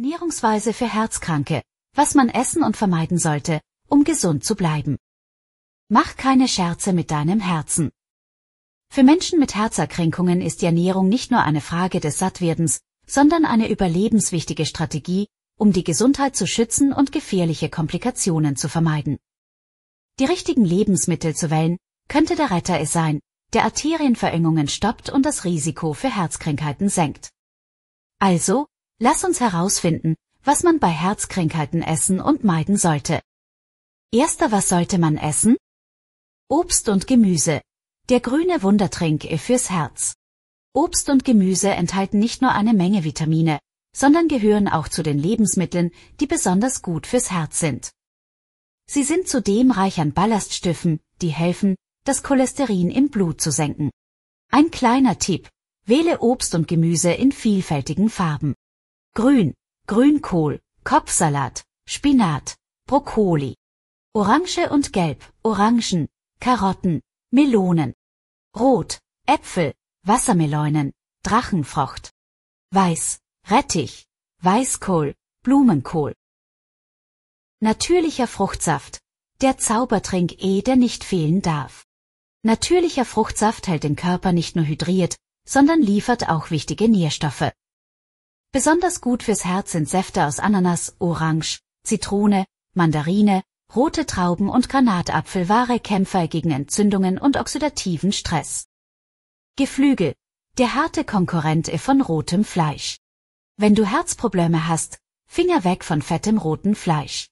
Ernährungsweise für Herzkranke, was man essen und vermeiden sollte, um gesund zu bleiben. Mach keine Scherze mit deinem Herzen. Für Menschen mit Herzerkrankungen ist die Ernährung nicht nur eine Frage des Sattwerdens, sondern eine überlebenswichtige Strategie, um die Gesundheit zu schützen und gefährliche Komplikationen zu vermeiden. Die richtigen Lebensmittel zu wählen, könnte der Retter es sein, der Arterienverengungen stoppt und das Risiko für Herzkrankheiten senkt. Also, Lass uns herausfinden, was man bei Herzkrankheiten essen und meiden sollte. Erster, was sollte man essen? Obst und Gemüse. Der grüne Wundertrink fürs Herz. Obst und Gemüse enthalten nicht nur eine Menge Vitamine, sondern gehören auch zu den Lebensmitteln, die besonders gut fürs Herz sind. Sie sind zudem reich an Ballaststoffen, die helfen, das Cholesterin im Blut zu senken. Ein kleiner Tipp. Wähle Obst und Gemüse in vielfältigen Farben. Grün, Grünkohl, Kopfsalat, Spinat, Brokkoli. Orange und Gelb, Orangen, Karotten, Melonen. Rot, Äpfel, Wassermelonen, Drachenfrucht. Weiß, Rettich, Weißkohl, Blumenkohl. Natürlicher Fruchtsaft, der Zaubertrink E, der nicht fehlen darf. Natürlicher Fruchtsaft hält den Körper nicht nur hydriert, sondern liefert auch wichtige Nährstoffe, Besonders gut fürs Herz sind Säfte aus Ananas, Orange, Zitrone, Mandarine, rote Trauben und Granatapfel wahre Kämpfer gegen Entzündungen und oxidativen Stress. Geflügel, der harte Konkurrent von rotem Fleisch. Wenn du Herzprobleme hast, Finger weg von fettem roten Fleisch.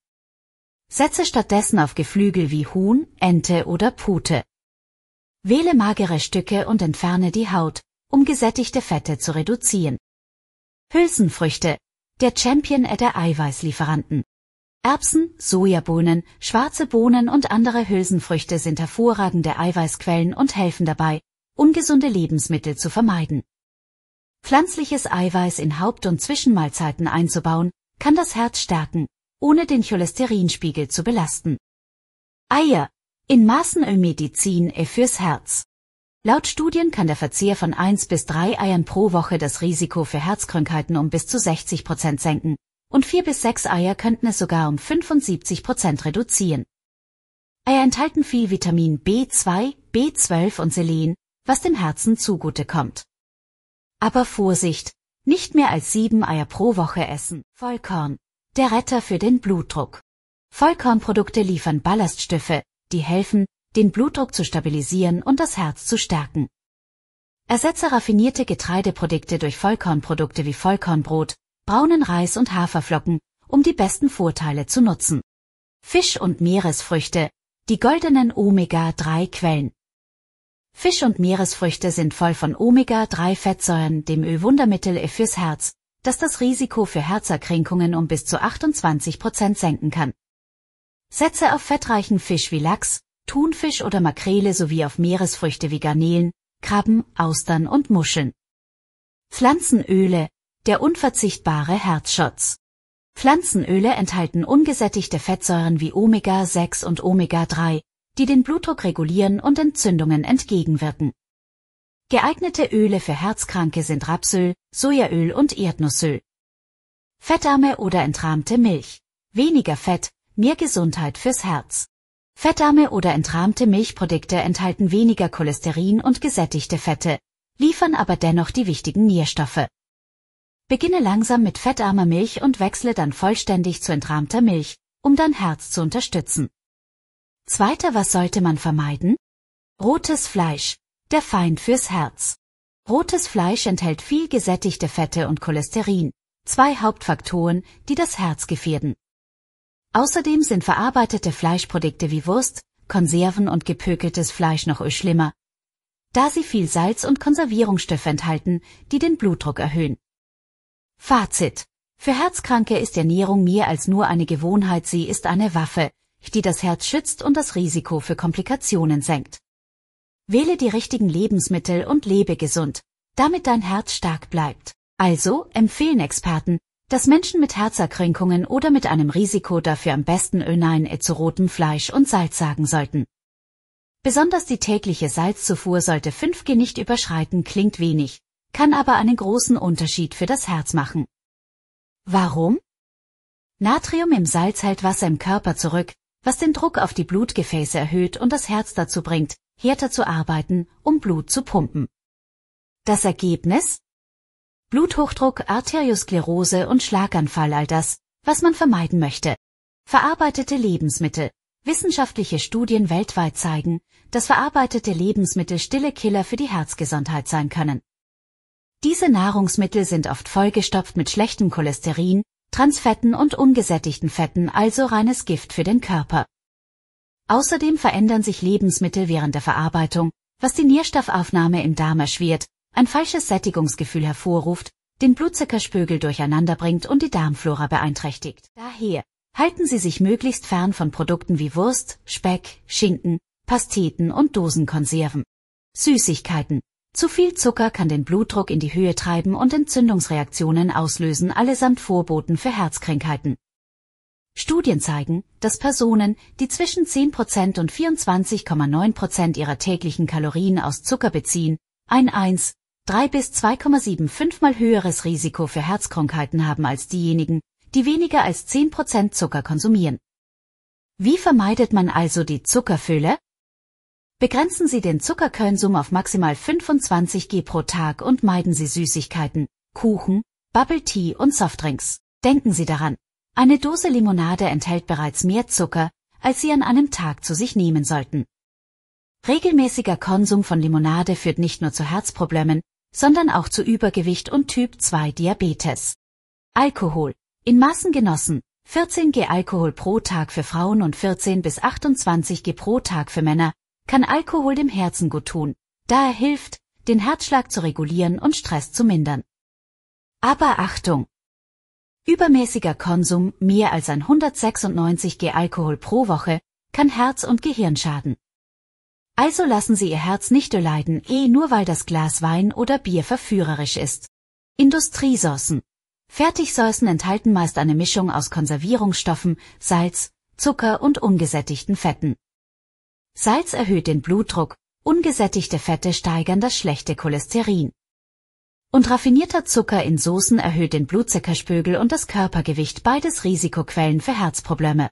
Setze stattdessen auf Geflügel wie Huhn, Ente oder Pute. Wähle magere Stücke und entferne die Haut, um gesättigte Fette zu reduzieren. Hülsenfrüchte, der Champion der Eiweißlieferanten. Erbsen, Sojabohnen, schwarze Bohnen und andere Hülsenfrüchte sind hervorragende Eiweißquellen und helfen dabei, ungesunde Lebensmittel zu vermeiden. Pflanzliches Eiweiß in Haupt- und Zwischenmahlzeiten einzubauen, kann das Herz stärken, ohne den Cholesterinspiegel zu belasten. Eier, in Maßen Medizin fürs Herz. Laut Studien kann der Verzehr von 1 bis 3 Eiern pro Woche das Risiko für Herzkrankheiten um bis zu 60 Prozent senken, und 4 bis 6 Eier könnten es sogar um 75 Prozent reduzieren. Eier enthalten viel Vitamin B2, B12 und Selen, was dem Herzen zugute kommt. Aber Vorsicht, nicht mehr als 7 Eier pro Woche essen. Vollkorn, der Retter für den Blutdruck. Vollkornprodukte liefern Ballaststoffe, die helfen, den Blutdruck zu stabilisieren und das Herz zu stärken. Ersetze raffinierte Getreideprodukte durch Vollkornprodukte wie Vollkornbrot, braunen Reis und Haferflocken, um die besten Vorteile zu nutzen. Fisch und Meeresfrüchte, die goldenen Omega-3-Quellen. Fisch und Meeresfrüchte sind voll von Omega-3-Fettsäuren, dem Ölwundermittel fürs Herz, das das Risiko für Herzerkrankungen um bis zu 28 Prozent senken kann. Setze auf fettreichen Fisch wie Lachs, Thunfisch oder Makrele sowie auf Meeresfrüchte wie Garnelen, Krabben, Austern und Muscheln. Pflanzenöle, der unverzichtbare Herzschutz. Pflanzenöle enthalten ungesättigte Fettsäuren wie Omega-6 und Omega-3, die den Blutdruck regulieren und Entzündungen entgegenwirken. Geeignete Öle für Herzkranke sind Rapsöl, Sojaöl und Erdnussöl. Fettarme oder entrahmte Milch. Weniger Fett, mehr Gesundheit fürs Herz. Fettarme oder entrahmte Milchprodukte enthalten weniger Cholesterin und gesättigte Fette, liefern aber dennoch die wichtigen Nährstoffe. Beginne langsam mit fettarmer Milch und wechsle dann vollständig zu entrahmter Milch, um dein Herz zu unterstützen. Zweiter, was sollte man vermeiden? Rotes Fleisch, der Feind fürs Herz. Rotes Fleisch enthält viel gesättigte Fette und Cholesterin, zwei Hauptfaktoren, die das Herz gefährden. Außerdem sind verarbeitete Fleischprodukte wie Wurst, Konserven und gepökeltes Fleisch noch schlimmer, da sie viel Salz und Konservierungsstoffe enthalten, die den Blutdruck erhöhen. Fazit. Für Herzkranke ist Ernährung mehr als nur eine Gewohnheit, sie ist eine Waffe, die das Herz schützt und das Risiko für Komplikationen senkt. Wähle die richtigen Lebensmittel und lebe gesund, damit dein Herz stark bleibt. Also empfehlen Experten, dass Menschen mit Herzerkränkungen oder mit einem Risiko dafür am besten Ö9E zu rotem Fleisch und Salz sagen sollten. Besonders die tägliche Salzzufuhr sollte 5G nicht überschreiten, klingt wenig, kann aber einen großen Unterschied für das Herz machen. Warum? Natrium im Salz hält Wasser im Körper zurück, was den Druck auf die Blutgefäße erhöht und das Herz dazu bringt, härter zu arbeiten, um Blut zu pumpen. Das Ergebnis? Bluthochdruck, Arteriosklerose und Schlaganfall all das, was man vermeiden möchte. Verarbeitete Lebensmittel. Wissenschaftliche Studien weltweit zeigen, dass verarbeitete Lebensmittel stille Killer für die Herzgesundheit sein können. Diese Nahrungsmittel sind oft vollgestopft mit schlechtem Cholesterin, Transfetten und ungesättigten Fetten, also reines Gift für den Körper. Außerdem verändern sich Lebensmittel während der Verarbeitung, was die Nährstoffaufnahme im Darm erschwert ein falsches Sättigungsgefühl hervorruft, den durcheinander bringt und die Darmflora beeinträchtigt. Daher halten Sie sich möglichst fern von Produkten wie Wurst, Speck, Schinken, Pasteten und Dosenkonserven. Süßigkeiten. Zu viel Zucker kann den Blutdruck in die Höhe treiben und Entzündungsreaktionen auslösen, allesamt Vorboten für Herzkrankheiten. Studien zeigen, dass Personen, die zwischen 10% und 24,9% ihrer täglichen Kalorien aus Zucker beziehen, ein 1 3 bis 2,75 mal höheres Risiko für Herzkrankheiten haben als diejenigen, die weniger als 10% Zucker konsumieren. Wie vermeidet man also die Zuckerfülle? Begrenzen Sie den Zuckerkonsum auf maximal 25 G pro Tag und meiden Sie Süßigkeiten, Kuchen, Bubble Tea und Softdrinks. Denken Sie daran, eine Dose Limonade enthält bereits mehr Zucker, als Sie an einem Tag zu sich nehmen sollten. Regelmäßiger Konsum von Limonade führt nicht nur zu Herzproblemen, sondern auch zu Übergewicht und Typ-2-Diabetes. Alkohol. In Maßen genossen. 14 g Alkohol pro Tag für Frauen und 14 bis 28 g pro Tag für Männer kann Alkohol dem Herzen gut tun, da er hilft, den Herzschlag zu regulieren und Stress zu mindern. Aber Achtung! Übermäßiger Konsum, mehr als 196 g Alkohol pro Woche, kann Herz und Gehirn schaden. Also lassen Sie Ihr Herz nicht leiden, eh nur weil das Glas Wein oder Bier verführerisch ist. Industriesoßen. Fertigsäußen enthalten meist eine Mischung aus Konservierungsstoffen, Salz, Zucker und ungesättigten Fetten. Salz erhöht den Blutdruck, ungesättigte Fette steigern das schlechte Cholesterin. Und raffinierter Zucker in Soßen erhöht den Blutzuckerspiegel und das Körpergewicht, beides Risikoquellen für Herzprobleme.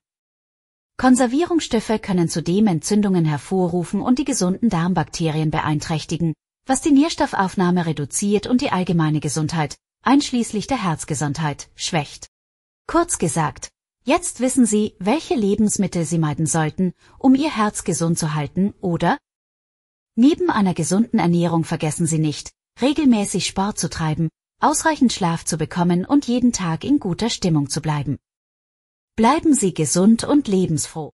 Konservierungsstoffe können zudem Entzündungen hervorrufen und die gesunden Darmbakterien beeinträchtigen, was die Nährstoffaufnahme reduziert und die allgemeine Gesundheit, einschließlich der Herzgesundheit, schwächt. Kurz gesagt, jetzt wissen Sie, welche Lebensmittel Sie meiden sollten, um Ihr Herz gesund zu halten, oder? Neben einer gesunden Ernährung vergessen Sie nicht, regelmäßig Sport zu treiben, ausreichend Schlaf zu bekommen und jeden Tag in guter Stimmung zu bleiben. Bleiben Sie gesund und lebensfroh.